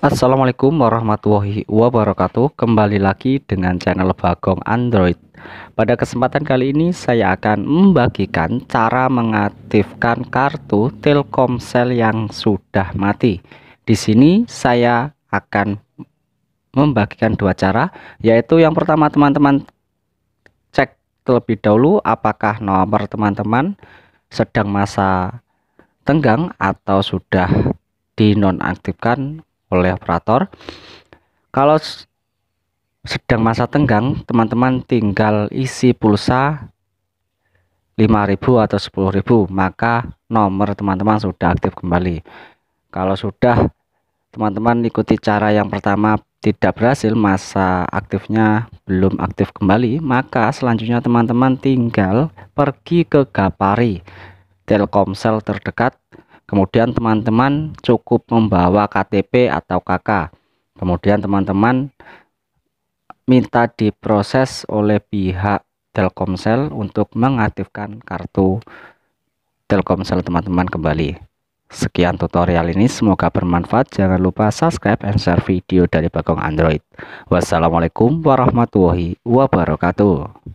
Assalamualaikum warahmatullahi wabarakatuh Kembali lagi dengan channel Bagong Android Pada kesempatan kali ini saya akan membagikan cara mengaktifkan kartu Telkomsel yang sudah mati Di sini saya akan membagikan dua cara Yaitu yang pertama teman-teman cek terlebih dahulu apakah nomor teman-teman sedang masa tenggang atau sudah dinonaktifkan oleh operator. Kalau sedang masa tenggang, teman-teman tinggal isi pulsa 5000 atau 10.000, maka nomor teman-teman sudah aktif kembali. Kalau sudah teman-teman ikuti cara yang pertama tidak berhasil masa aktifnya belum aktif kembali maka selanjutnya teman-teman tinggal pergi ke Gapari Telkomsel terdekat kemudian teman-teman cukup membawa KTP atau KK kemudian teman-teman minta diproses oleh pihak Telkomsel untuk mengaktifkan kartu Telkomsel teman-teman kembali sekian tutorial ini semoga bermanfaat jangan lupa subscribe and share video dari Bagong Android wassalamualaikum warahmatullahi wabarakatuh